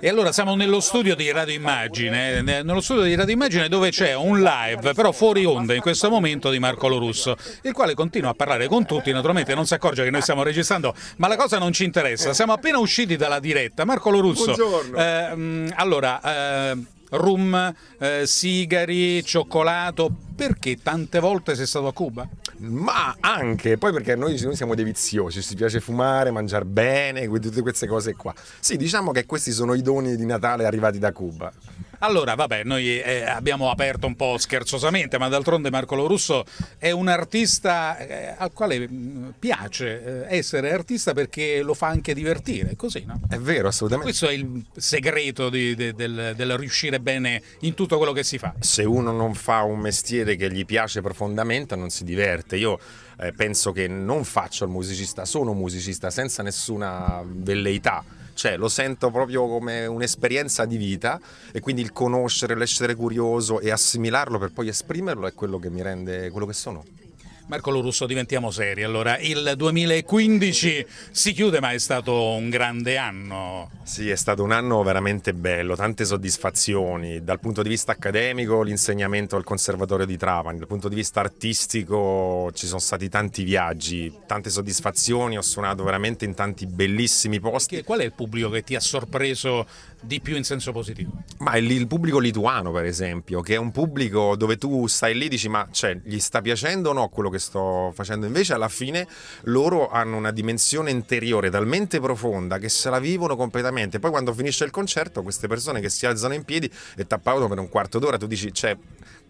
E allora siamo nello studio di Radio Immagine, eh, nello studio di Radio Immagine dove c'è un live, però fuori onda in questo momento di Marco Lorusso, il quale continua a parlare con tutti, naturalmente non si accorge che noi stiamo registrando, ma la cosa non ci interessa, siamo appena usciti dalla diretta. Marco Lorusso, Eh, mm, allora, eh, rum, eh, sigari, cioccolato, perché tante volte sei stato a Cuba? ma anche poi perché noi, noi siamo dei viziosi, ci piace fumare, mangiare bene, tutte queste cose qua. Sì, diciamo che questi sono i doni di Natale arrivati da Cuba. Allora, vabbè, noi eh, abbiamo aperto un po' scherzosamente, ma d'altronde Marco Lorusso è un artista eh, al quale mm, piace eh, essere artista perché lo fa anche divertire, così, no? È vero, assolutamente. Questo è il segreto di, de, del, del, riuscire bene in tutto quello che si fa. Se uno non fa un mestiere che gli piace profondamente, non si diverte. Io eh, penso che non faccio il musicista, sono un musicista senza nessuna velleità cioè lo sento proprio come un'esperienza di vita e quindi il conoscere, l'essere curioso e assimilarlo per poi esprimerlo è quello che mi rende quello che sono. Marco Lorusso, diventiamo seri. Allora, il 2015 si chiude, ma è stato un grande anno. Sì, è stato un anno veramente bello, tante soddisfazioni. Dal punto di vista accademico, l'insegnamento al Conservatorio di Trapani, dal punto di vista artistico ci sono stati tanti viaggi, tante soddisfazioni, ho suonato veramente in tanti bellissimi posti. Che, qual è il pubblico che ti ha sorpreso di più in senso positivo? Ma il, il pubblico lituano, per esempio, che è un pubblico dove tu stai lì e dici ma cioè, gli sta piacendo o no quello che che sto facendo. Invece alla fine loro hanno una dimensione interiore talmente profonda che se la vivono completamente. Poi quando finisce il concerto queste persone che si alzano in piedi e tappautono per un quarto d'ora, tu dici, cioè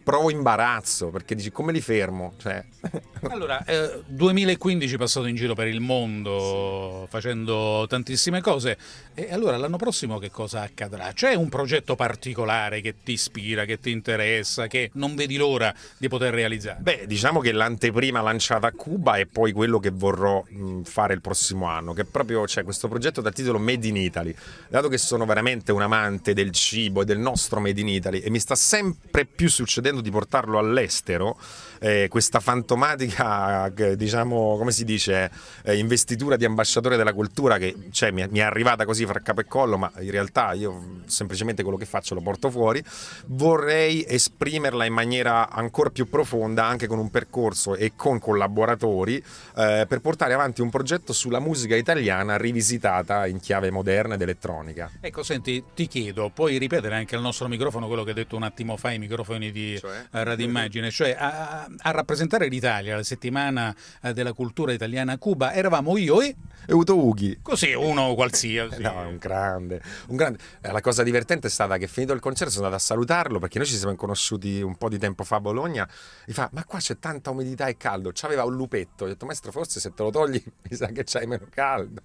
provo imbarazzo perché dici come li fermo? Cioè... allora, eh, 2015 passato in giro per il mondo sì. facendo tantissime cose e allora l'anno prossimo che cosa accadrà? C'è un progetto particolare che ti ispira, che ti interessa, che non vedi l'ora di poter realizzare? Beh, diciamo che l'anteprima lanciata a Cuba è poi quello che vorrò mh, fare il prossimo anno, che proprio c'è cioè, questo progetto dal titolo Made in Italy. Dato che sono veramente un amante del cibo e del nostro Made in Italy e mi sta sempre più succedendo cercando di portarlo all'estero, eh, questa fantomatica, eh, diciamo, come si dice, eh, investitura di ambasciatore della cultura che cioè, mi, è arrivata così fra capo e collo, ma in realtà io semplicemente quello che faccio lo porto fuori, vorrei esprimerla in maniera ancora più profonda, anche con un percorso e con collaboratori, eh, per portare avanti un progetto sulla musica italiana rivisitata in chiave moderna ed elettronica. Ecco, senti, ti chiedo, puoi ripetere anche al nostro microfono quello che hai detto un attimo fa ai microfoni di cioè? Eh, Immagine, cioè a, a rappresentare l'Italia la settimana eh, della cultura italiana a Cuba eravamo io e... E Uto Ughi. Così, uno qualsiasi. no, un grande, un grande. Eh, la cosa divertente è stata che finito il concerto sono andato a salutarlo perché noi ci siamo conosciuti un po' di tempo fa a Bologna. Mi fa, ma qua c'è tanta umidità e caldo. C'aveva un lupetto. Ho detto, maestro, forse se te lo togli mi sa che c'hai meno caldo.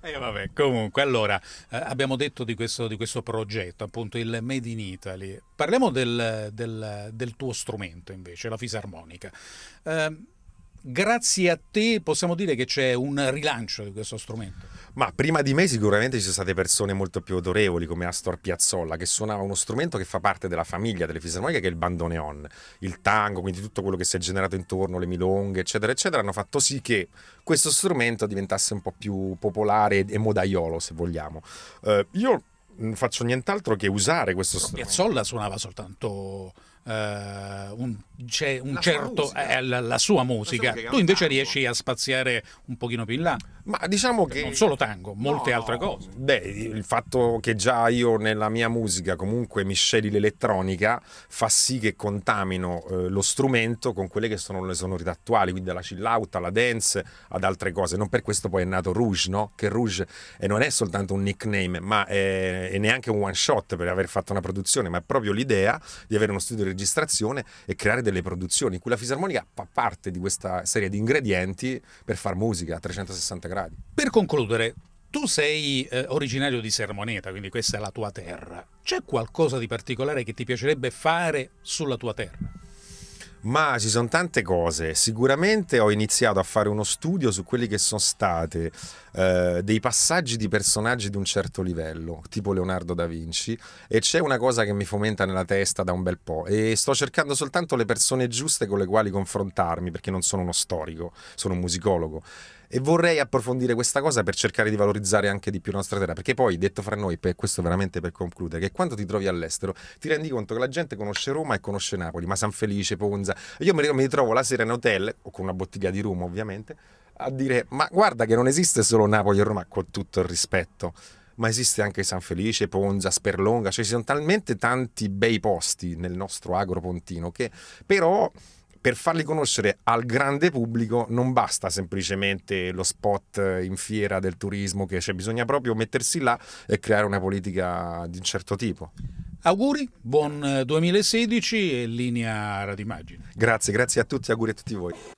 Eh, vabbè, comunque, allora, eh, abbiamo detto di questo, di questo, progetto, appunto il Made in Italy. Parliamo del, del, del tuo strumento, invece, la fisarmonica. Eh, grazie a te possiamo dire che c'è un rilancio di questo strumento. Ma prima di me sicuramente ci sono state persone molto più autorevoli come Astor Piazzolla che suonava uno strumento che fa parte della famiglia delle fisarmoniche che è il bandoneon, il tango, quindi tutto quello che si è generato intorno, le milonghe, eccetera, eccetera, hanno fatto sì che questo strumento diventasse un po' più popolare e modaiolo, se vogliamo. Uh, io non faccio nient'altro che usare questo strumento. Piazzolla suonava soltanto eh, un, c'è un la certo sua eh, la, la, sua musica. La sua tu invece riesci a spaziare un pochino più in là. Ma diciamo eh, che non solo tango, molte no, altre cose. Beh, il fatto che già io nella mia musica comunque misceli l'elettronica fa sì che contamino eh, lo strumento con quelle che sono le sonorità attuali, quindi dalla chill out alla dance ad altre cose. Non per questo poi è nato Rouge, no? Che Rouge eh, non è soltanto un nickname, ma è, è neanche un one shot per aver fatto una produzione, ma è proprio l'idea di avere uno studio di registrazione e creare delle produzioni in cui la fisarmonica fa parte di questa serie di ingredienti per far musica a 360 gradi. Per concludere, tu sei eh, originario di Sermoneta, quindi questa è la tua terra. C'è qualcosa di particolare che ti piacerebbe fare sulla tua terra? Ma ci sono tante cose. Sicuramente ho iniziato a fare uno studio su quelli che sono stati eh, dei passaggi di personaggi di un certo livello, tipo Leonardo da Vinci, e c'è una cosa che mi fomenta nella testa da un bel po'. E sto cercando soltanto le persone giuste con le quali confrontarmi, perché non sono uno storico, sono un musicologo. E vorrei approfondire questa cosa per cercare di valorizzare anche di più la nostra terra, perché poi, detto fra noi, per questo veramente per concludere, che quando ti trovi all'estero ti rendi conto che la gente conosce Roma e conosce Napoli, ma San Felice, Ponza. Io mi, ritrovo la sera in hotel, o con una bottiglia di rum ovviamente, a dire ma guarda che non esiste solo Napoli e Roma, con tutto il rispetto ma esiste anche San Felice, Ponza, Sperlonga, cioè ci sono talmente tanti bei posti nel nostro agro pontino che però per farli conoscere al grande pubblico non basta semplicemente lo spot in fiera del turismo, che c'è, bisogna proprio mettersi là e creare una politica di un certo tipo. Auguri, buon 2016 eh, e linea Radimaggine. Grazie, grazie a tutti, auguri a tutti voi.